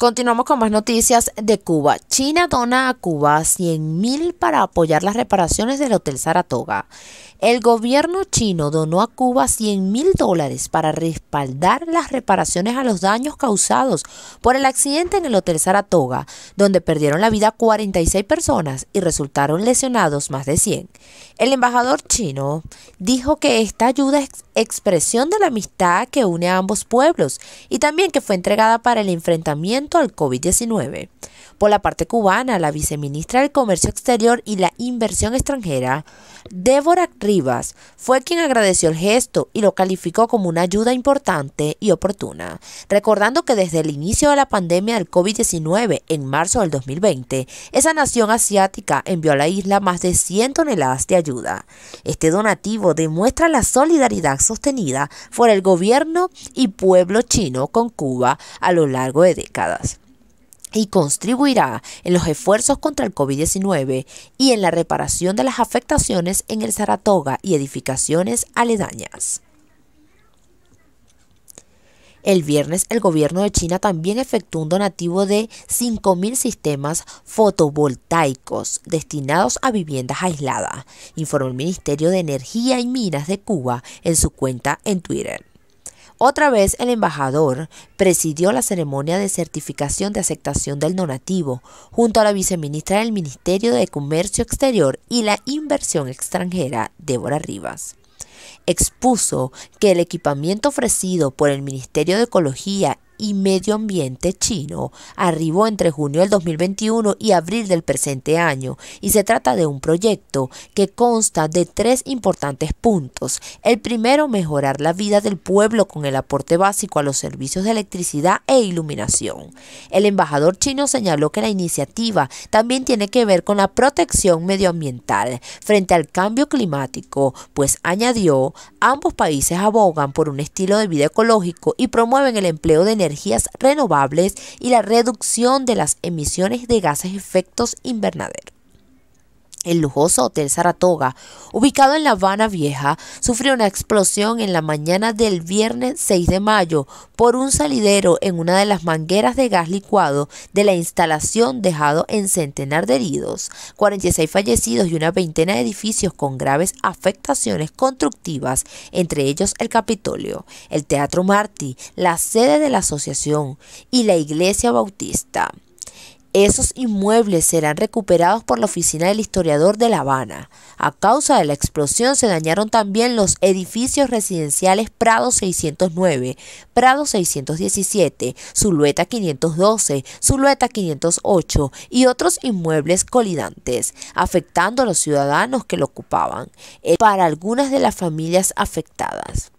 Continuamos con más noticias de Cuba. China dona a Cuba 100.000 mil para apoyar las reparaciones del Hotel Saratoga. El gobierno chino donó a Cuba 100 mil dólares para respaldar las reparaciones a los daños causados por el accidente en el Hotel Saratoga, donde perdieron la vida 46 personas y resultaron lesionados más de 100. El embajador chino dijo que esta ayuda es expresión de la amistad que une a ambos pueblos y también que fue entregada para el enfrentamiento al COVID-19. Por la parte cubana, la viceministra del Comercio Exterior y la Inversión Extranjera, Débora Rivas fue quien agradeció el gesto y lo calificó como una ayuda importante y oportuna, recordando que desde el inicio de la pandemia del COVID-19 en marzo del 2020, esa nación asiática envió a la isla más de 100 toneladas de ayuda. Este donativo demuestra la solidaridad sostenida por el gobierno y pueblo chino con Cuba a lo largo de décadas y contribuirá en los esfuerzos contra el COVID-19 y en la reparación de las afectaciones en el Saratoga y edificaciones aledañas. El viernes, el gobierno de China también efectuó un donativo de 5.000 sistemas fotovoltaicos destinados a viviendas aisladas, informó el Ministerio de Energía y Minas de Cuba en su cuenta en Twitter. Otra vez el embajador presidió la ceremonia de certificación de aceptación del donativo junto a la viceministra del Ministerio de Comercio Exterior y la Inversión Extranjera, Débora Rivas. Expuso que el equipamiento ofrecido por el Ministerio de Ecología y Medio Ambiente chino. Arribó entre junio del 2021 y abril del presente año y se trata de un proyecto que consta de tres importantes puntos. El primero, mejorar la vida del pueblo con el aporte básico a los servicios de electricidad e iluminación. El embajador chino señaló que la iniciativa también tiene que ver con la protección medioambiental frente al cambio climático, pues añadió, ambos países abogan por un estilo de vida ecológico y promueven el empleo de energía energías renovables y la reducción de las emisiones de gases efectos invernaderos. El lujoso Hotel Saratoga, ubicado en La Habana Vieja, sufrió una explosión en la mañana del viernes 6 de mayo por un salidero en una de las mangueras de gas licuado de la instalación, dejado en centenar de heridos, 46 fallecidos y una veintena de edificios con graves afectaciones constructivas, entre ellos el Capitolio, el Teatro Martí, la sede de la asociación y la Iglesia Bautista. Esos inmuebles serán recuperados por la oficina del historiador de La Habana. A causa de la explosión se dañaron también los edificios residenciales Prado 609, Prado 617, Zulueta 512, Zulueta 508 y otros inmuebles colidantes, afectando a los ciudadanos que lo ocupaban, eh, para algunas de las familias afectadas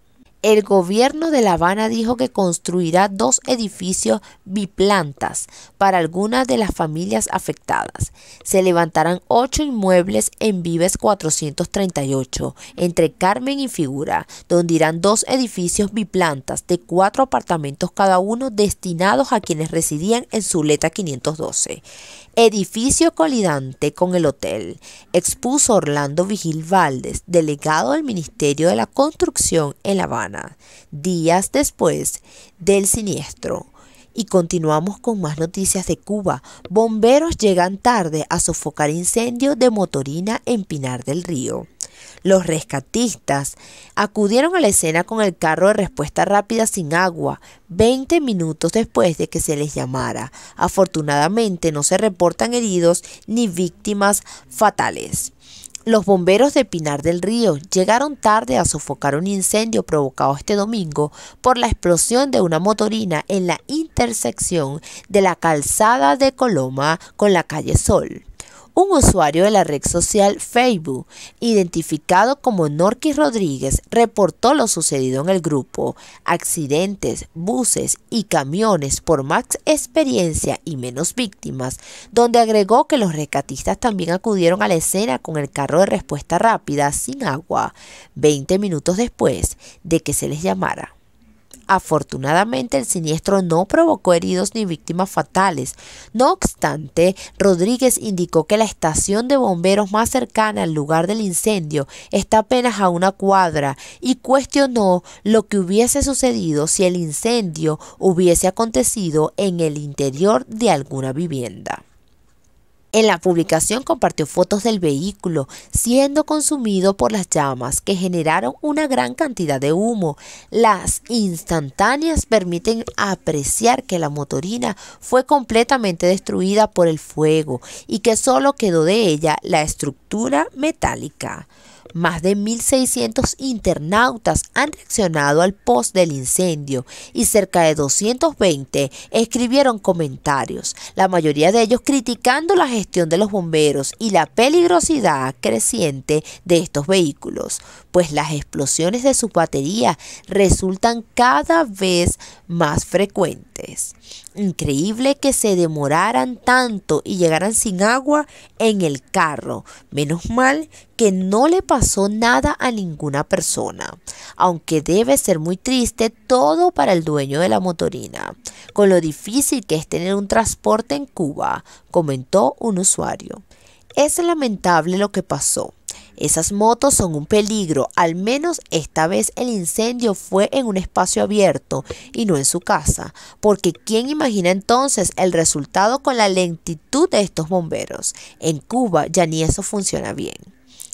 el gobierno de La Habana dijo que construirá dos edificios biplantas para algunas de las familias afectadas. Se levantarán ocho inmuebles en Vives 438, entre Carmen y Figura, donde irán dos edificios biplantas de cuatro apartamentos cada uno destinados a quienes residían en Zuleta 512 edificio colidante con el hotel, expuso Orlando Vigil Valdés, delegado del Ministerio de la Construcción en La Habana, días después del siniestro. Y continuamos con más noticias de Cuba. Bomberos llegan tarde a sofocar incendio de motorina en Pinar del Río. Los rescatistas acudieron a la escena con el carro de respuesta rápida sin agua, 20 minutos después de que se les llamara. Afortunadamente no se reportan heridos ni víctimas fatales. Los bomberos de Pinar del Río llegaron tarde a sofocar un incendio provocado este domingo por la explosión de una motorina en la intersección de la calzada de Coloma con la calle Sol un usuario de la red social Facebook, identificado como Norquis Rodríguez, reportó lo sucedido en el grupo. Accidentes, buses y camiones por más experiencia y menos víctimas, donde agregó que los rescatistas también acudieron a la escena con el carro de respuesta rápida sin agua, 20 minutos después de que se les llamara. Afortunadamente el siniestro no provocó heridos ni víctimas fatales. No obstante, Rodríguez indicó que la estación de bomberos más cercana al lugar del incendio está apenas a una cuadra y cuestionó lo que hubiese sucedido si el incendio hubiese acontecido en el interior de alguna vivienda. En la publicación compartió fotos del vehículo siendo consumido por las llamas que generaron una gran cantidad de humo. Las instantáneas permiten apreciar que la motorina fue completamente destruida por el fuego y que solo quedó de ella la estructura metálica. Más de 1.600 internautas han reaccionado al post del incendio y cerca de 220 escribieron comentarios, la mayoría de ellos criticando la gestión de los bomberos y la peligrosidad creciente de estos vehículos, pues las explosiones de sus baterías resultan cada vez más frecuentes. Increíble que se demoraran tanto y llegaran sin agua en el carro. Menos mal que no le pasó nada a ninguna persona, aunque debe ser muy triste todo para el dueño de la motorina, con lo difícil que es tener un transporte en Cuba, comentó un usuario. Es lamentable lo que pasó. Esas motos son un peligro, al menos esta vez el incendio fue en un espacio abierto y no en su casa, porque ¿quién imagina entonces el resultado con la lentitud de estos bomberos? En Cuba ya ni eso funciona bien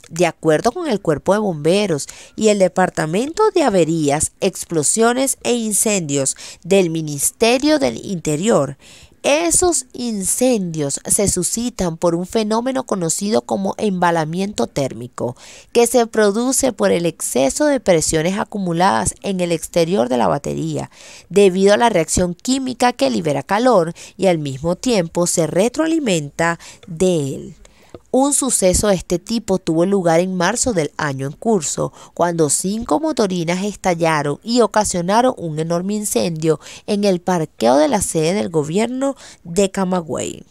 de acuerdo con el Cuerpo de Bomberos y el Departamento de Averías, Explosiones e Incendios del Ministerio del Interior, esos incendios se suscitan por un fenómeno conocido como embalamiento térmico, que se produce por el exceso de presiones acumuladas en el exterior de la batería, debido a la reacción química que libera calor y al mismo tiempo se retroalimenta de él. Un suceso de este tipo tuvo lugar en marzo del año en curso, cuando cinco motorinas estallaron y ocasionaron un enorme incendio en el parqueo de la sede del gobierno de Camagüey.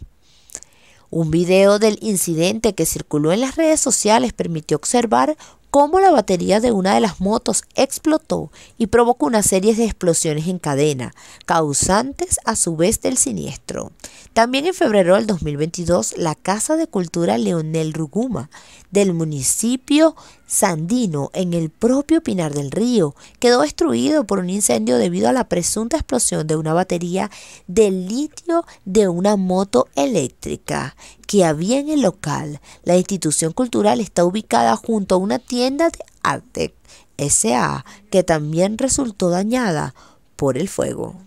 Un video del incidente que circuló en las redes sociales permitió observar como la batería de una de las motos explotó y provocó una serie de explosiones en cadena, causantes a su vez del siniestro. También en febrero del 2022, la Casa de Cultura Leonel Ruguma del municipio Sandino, en el propio Pinar del Río, quedó destruido por un incendio debido a la presunta explosión de una batería de litio de una moto eléctrica que había en el local. La institución cultural está ubicada junto a una tienda de Artec SA, que también resultó dañada por el fuego.